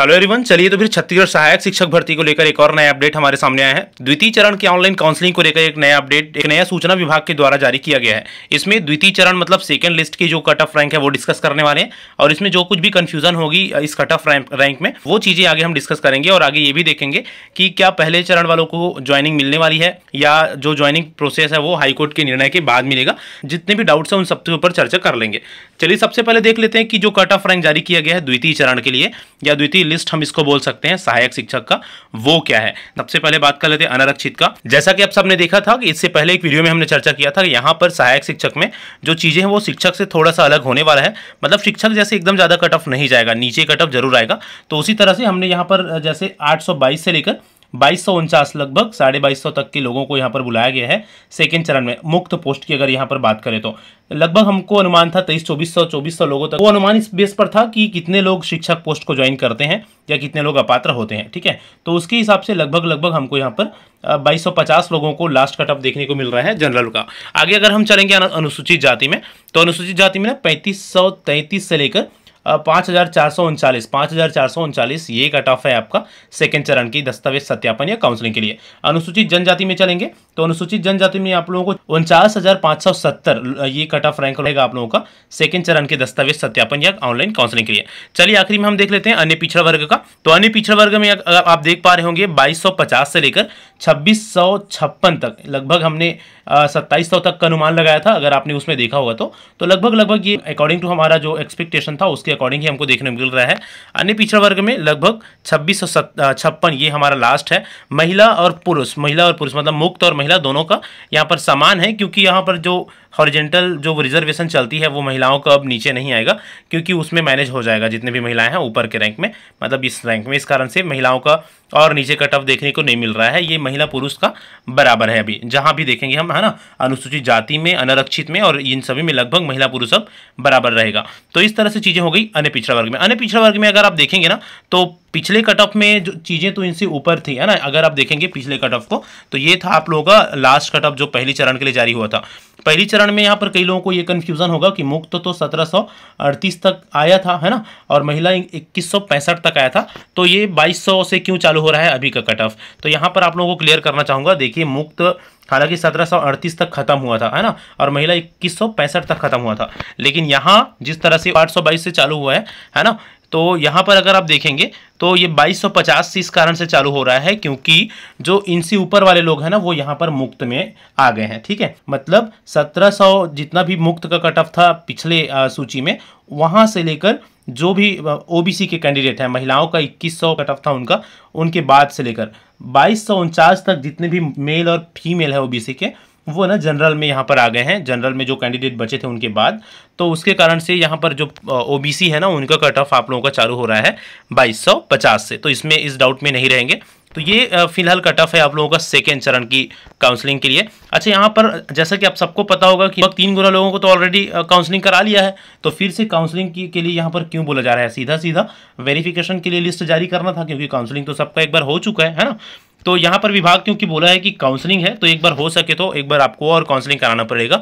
hello everyone चलिए तो फिर छत्तीसगढ़ सहायक शिक्षक भर्ती को लेकर एक और नया अपडेट हमारे सामने आया है द्वितीय चरण के ऑनलाइन काउंसलिंग को लेकर एक नया अपडेट एक नया सूचना विभाग के द्वारा जारी किया गया है इसमें द्वितीय चरण मतलब सेकंड लिस्ट की जो कट ऑफ रैंक है वो डिस्कस करने वाले हैं और इसमें जो कुछ भी कंफ्यूजन होगी इस कट ऑफ रैंक में वो चीजें आगे हम डिस्कस करेंगे और आगे ये भी देखेंगे कि क्या पहले चरण वालों को ज्वाइनिंग मिलने वाली है या जो ज्वाइनिंग प्रोसेस है वो हाईकोर्ट के निर्णय के बाद मिलेगा जितने भी डाउट्स हैं उन सबके ऊपर चर्चा कर लेंगे चलिए सबसे पहले देख लेते हैं कि जो कट ऑफ रैंक जारी किया गया है द्वितीय चरण के लिए या द्वितीय लिस्ट हम इसको बोल सकते हैं सहायक शिक्षक का वो क्या है सबसे पहले बात कर लेते हैं अनारक्षित का जैसा कि आप सबने देखा था कि इससे पहले एक वीडियो में हमने चर्चा किया था कि यहाँ पर सहायक शिक्षक में जो चीज़ें हैं वो शिक्षक से थोड़ा सा अलग होने वाला है मतलब शिक्षक जैसे एकदम ज़्यादा कट ऑफ नहीं जाएगा नीचे कट ऑफ जरूर आएगा तो उसी तरह से हमने यहाँ पर जैसे आठ से लेकर बाईस सौ उनचास लगभग साढ़े बाईस सौ तक के लोगों को यहाँ पर बुलाया गया है सेकेंड चरण में मुक्त पोस्ट की अगर यहाँ पर बात करें तो लगभग हमको अनुमान था तेईस चौबीस सौ चौबीस सौ लोगों तक वो अनुमान इस बेस पर था कि कितने लोग शिक्षक पोस्ट को ज्वाइन करते हैं या कितने लोग अपात्र होते हैं ठीक है तो उसके हिसाब से लगभग लगभग हमको यहाँ पर बाईस सौ पचास लोगों को लास्ट कटअप देखने को मिल रहा है जनरल का आगे अगर हम चलेंगे अनुसूचित जाति में तो अनुसूचित जाति में ना पैंतीस सौ तैंतीस से लेकर पाँच हज़ार चार सौ उनचालीस हज़ार चार सौ उनचालीस ये कट ऑफ है आपका सेकेंड चरण की दस्तावेज सत्यापन या काउंसलिंग के लिए अनुसूचित जनजाति में चलेंगे तो अनुसूचित जनजाति में आप लोगों को उनचास हजार पाँच सौ सत्तर ये कट ऑफ रैंक रहेगा आप लोगों का सेकंड चरण के दस्तावेज सत्यापन या ऑनलाइन काउंसलिंग के लिए चलिए आखिरी में हम देख लेते हैं अन्य पिछड़ा वर्ग का तो अन्य पिछड़ा वर्ग में अगर आप देख पा रहे होंगे बाईस से लेकर छब्बीस तक लगभग हमने सत्ताईस तक का अनुमान लगाया था अगर आपने उसमें देखा होगा तो तो लगभग लगभग ये अकॉर्डिंग टू हमारा जो एक्सपेक्टेशन था उसके अकॉर्डिंग ही हमको देखने मिल रहा है अन्य पिछड़ा वर्ग में लगभग छब्बीस ये हमारा लास्ट है महिला और पुरुष महिला और पुरुष मतलब मुक्त और महिला दोनों का यहाँ पर समान है क्योंकि यहाँ पर जो हॉरिजेंटल जो रिजर्वेशन चलती है वो महिलाओं का अब नीचे नहीं आएगा क्योंकि उसमें मैनेज हो जाएगा जितने भी महिलाएं हैं ऊपर के रैंक में मतलब इस रैंक में इस कारण से महिलाओं का और नीचे कट ऑफ देखने को नहीं मिल रहा है ये महिला पुरुष का बराबर है अभी जहाँ भी देखेंगे हम है ना अनुसूचित जाति में अनारक्षित में और इन सभी में लगभग महिला पुरुष अब बराबर रहेगा तो इस तरह से चीज़ें हो गई अन्य पिछड़ा वर्ग में अन्य पिछड़ा वर्ग में अगर आप देखेंगे ना तो पिछले कट ऑफ में जो चीज़ें तो इनसे ऊपर थी है ना अगर आप देखेंगे पिछले कट ऑफ को तो ये था आप लोगों का लास्ट कट ऑफ जो पहले चरण के लिए जारी हुआ था पहली चरण में यहाँ पर कई लोगों को ये कन्फ्यूज़न होगा कि मुक्त तो सत्रह तक आया था है ना और महिला इक्कीस तक आया था तो ये 2200 से क्यों चालू हो रहा है अभी का कट ऑफ तो यहाँ पर आप लोगों को क्लियर करना चाहूँगा देखिए मुक्त हालांकि 1738 तक खत्म हुआ था है ना और महिला पैंसठ तक खत्म हुआ था लेकिन यहाँ जिस तरह से बाईस से चालू हुआ है है ना तो यहाँ पर अगर आप देखेंगे तो ये 2250 इस कारण से चालू हो रहा है क्योंकि जो इनसे ऊपर वाले लोग हैं ना वो यहाँ पर मुक्त में आ गए हैं ठीक है मतलब 1700 जितना भी मुक्त का कट ऑफ था पिछले सूची में वहाँ से लेकर जो भी ओबीसी के कैंडिडेट हैं महिलाओं का 2100 कट ऑफ था उनका उनके बाद से लेकर बाईस तक जितने भी मेल और फीमेल है ओ के वो ना जनरल में यहाँ पर आ गए हैं जनरल में जो कैंडिडेट बचे थे उनके बाद तो उसके कारण से यहाँ पर जो ओबीसी है ना उनका कट ऑफ आप लोगों का चालू हो रहा है बाईस सौ पचास से तो इसमें इस डाउट में नहीं रहेंगे तो ये फिलहाल कट ऑफ है आप लोगों का सेकेंड चरण की काउंसलिंग के लिए अच्छा यहाँ पर जैसा कि आप सबको पता होगा कि तीन गुना लोगों को तो ऑलरेडी काउंसलिंग करा लिया है तो फिर से काउंसलिंग की के लिए यहाँ पर क्यों बोला जा रहा है सीधा सीधा वेरिफिकेशन के लिए लिस्ट जारी करना था क्योंकि काउंसलिंग तो सबका एक बार हो चुका है है ना तो यहाँ पर विभाग क्योंकि बोला है कि काउंसलिंग है तो एक बार हो सके तो एक बार आपको और काउंसलिंग कराना पड़ेगा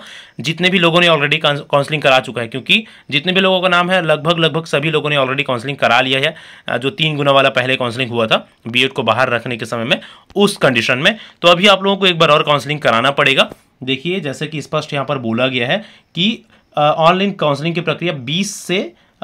जितने भी लोगों ने ऑलरेडी काउंसलिंग करा चुका है क्योंकि जितने भी लोगों का नाम है लगभग लगभग सभी लोगों ने ऑलरेडी काउंसलिंग करा लिया है जो तीन गुना वाला पहले काउंसलिंग हुआ था बी को बाहर रखने के समय में उस कंडीशन में तो अभी आप लोगों को एक बार और काउंसलिंग कराना पड़ेगा देखिए जैसे कि स्पष्ट यहाँ पर बोला गया है कि ऑनलाइन काउंसलिंग की प्रक्रिया बीस से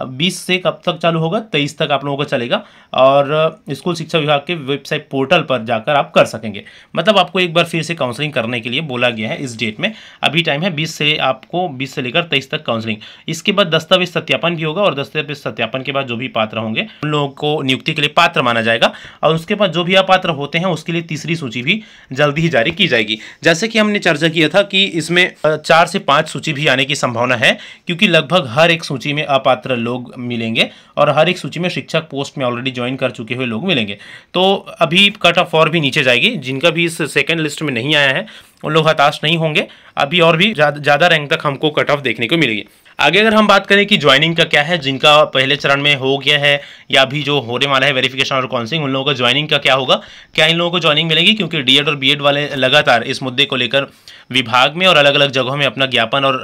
बीस से कब तक चालू होगा तेईस तक आप लोगों का चलेगा और स्कूल शिक्षा विभाग के वेबसाइट पोर्टल पर जाकर आप कर सकेंगे मतलब आपको एक बार फिर से काउंसलिंग करने के लिए बोला गया है इस डेट में अभी टाइम है बीस से आपको बीस से लेकर तेईस तक काउंसलिंग इसके बाद दस्तावेज सत्यापन भी होगा और दस्तावेज सत्यापन के बाद जो भी पात्र होंगे उन लोगों को नियुक्ति के लिए पात्र माना जाएगा और उसके बाद जो भी अपात्र होते हैं उसके लिए तीसरी सूची भी जल्दी ही जारी की जाएगी जैसे कि हमने चर्चा किया था कि इसमें चार से पाँच सूची भी आने की संभावना है क्योंकि लगभग हर एक सूची में अपात्र लोग लोग मिलेंगे और हर एक सूची में शिक्षक पोस्ट में ऑलरेडी ज्वाइन कर चुके हुए लोग मिलेंगे तो अभी कट ऑफ और भी नीचे जाएगी जिनका भी इस सेकेंड लिस्ट में नहीं आया है उन लोग हताश नहीं होंगे अभी और भी ज़्यादा रैंक तक हमको कट ऑफ देखने को मिलेगी आगे अगर हम बात करें कि ज्वाइनिंग का क्या है जिनका पहले चरण में हो गया है या अभी जो होने वाला है वेरिफिकेशन और काउंसिलिंग उन लोगों का ज्वाइनिंग का क्या होगा क्या इन लोगों को ज्वाइनिंग मिलेगी क्योंकि डीएड और बीएड वाले लगातार इस मुद्दे को लेकर विभाग में और अलग अलग जगहों में अपना ज्ञापन और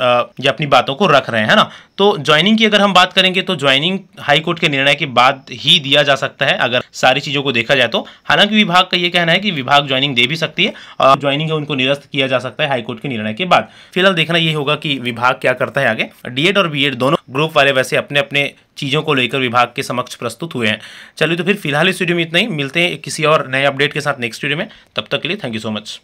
या अपनी बातों को रख रहे हैं ना तो ज्वाइनिंग की अगर हम बात करेंगे तो ज्वाइनिंग हाईकोर्ट के निर्णय के बाद ही दिया जा सकता है अगर सारी चीज़ों को देखा जाए तो हालांकि विभाग का यह कहना है कि विभाग ज्वाइनिंग दे भी सकती है और ज्वाइनिंग है उनको निरस्त किया जा सकता है हाईकोर्ट के निर्णय के बाद फिलहाल देखना यह होगा कि विभाग क्या करता है आगे डीएड और बी दोनों ग्रुप वाले वैसे अपने अपने चीज़ों को लेकर विभाग के समक्ष प्रस्तुत हुए हैं चलिए तो फिर फिलहाल इस वीडियो में इतना ही मिलते हैं किसी और नए अपडेट के साथ नेक्स्ट वीडियो में तब तक के लिए थैंक यू सो मच